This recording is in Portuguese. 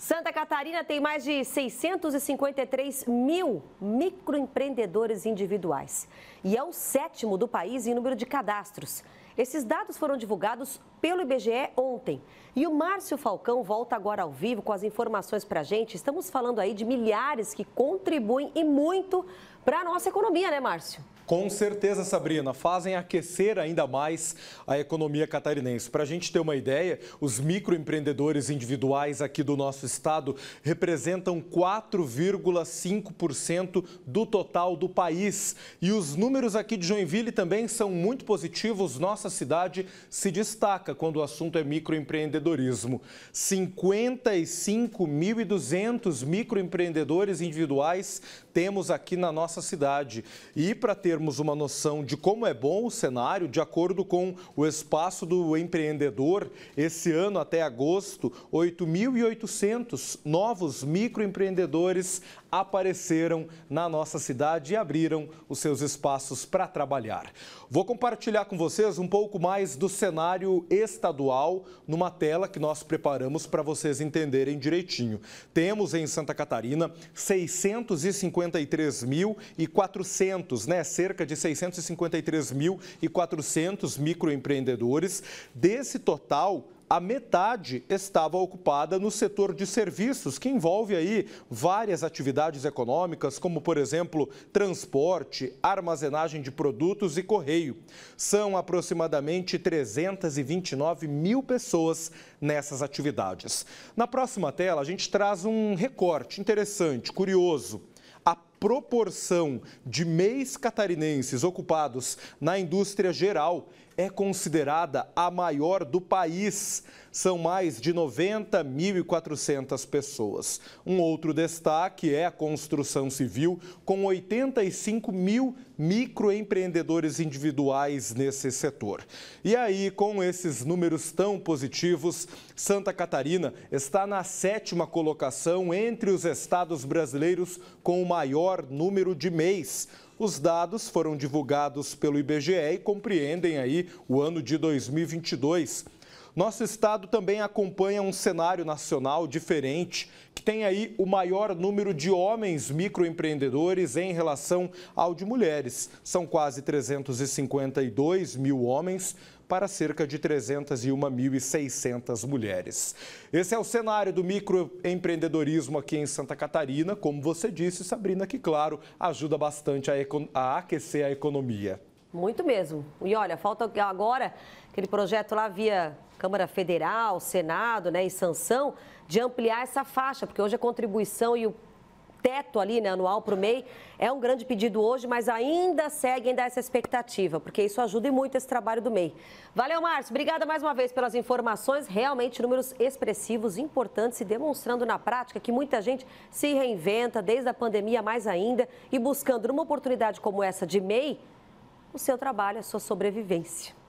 Santa Catarina tem mais de 653 mil microempreendedores individuais e é o sétimo do país em número de cadastros. Esses dados foram divulgados pelo IBGE ontem. E o Márcio Falcão volta agora ao vivo com as informações para a gente. Estamos falando aí de milhares que contribuem e muito para a nossa economia, né, Márcio? Com certeza, Sabrina, fazem aquecer ainda mais a economia catarinense. Para a gente ter uma ideia, os microempreendedores individuais aqui do nosso estado representam 4,5% do total do país. E os números aqui de Joinville também são muito positivos. Nossa cidade se destaca quando o assunto é microempreendedorismo. 55.200 microempreendedores individuais temos aqui na nossa cidade. E para ter termos uma noção de como é bom o cenário, de acordo com o espaço do empreendedor, esse ano até agosto, 8.800 novos microempreendedores apareceram na nossa cidade e abriram os seus espaços para trabalhar. Vou compartilhar com vocês um pouco mais do cenário estadual numa tela que nós preparamos para vocês entenderem direitinho. Temos em Santa Catarina 653.400, né, cerca de 653.400 microempreendedores. Desse total, a metade estava ocupada no setor de serviços, que envolve aí várias atividades econômicas, como por exemplo, transporte, armazenagem de produtos e correio. São aproximadamente 329 mil pessoas nessas atividades. Na próxima tela, a gente traz um recorte interessante, curioso a proporção de mês catarinenses ocupados na indústria geral é considerada a maior do país. São mais de 90.400 pessoas. Um outro destaque é a construção civil, com 85 mil microempreendedores individuais nesse setor. E aí, com esses números tão positivos, Santa Catarina está na sétima colocação entre os estados brasileiros com o maior número de mês. Os dados foram divulgados pelo IBGE e compreendem aí o ano de 2022. Nosso estado também acompanha um cenário nacional diferente, que tem aí o maior número de homens microempreendedores em relação ao de mulheres. São quase 352 mil homens para cerca de 301.600 mulheres. Esse é o cenário do microempreendedorismo aqui em Santa Catarina. Como você disse, Sabrina, que claro, ajuda bastante a, a aquecer a economia. Muito mesmo. E olha, falta agora aquele projeto lá via Câmara Federal, Senado né, e sanção de ampliar essa faixa, porque hoje a contribuição e o teto ali, né, anual para o MEI, é um grande pedido hoje, mas ainda segue ainda essa expectativa, porque isso ajuda muito esse trabalho do MEI. Valeu, Márcio. Obrigada mais uma vez pelas informações. Realmente, números expressivos, importantes e demonstrando na prática que muita gente se reinventa, desde a pandemia mais ainda, e buscando numa oportunidade como essa de MEI, o seu trabalho, a sua sobrevivência.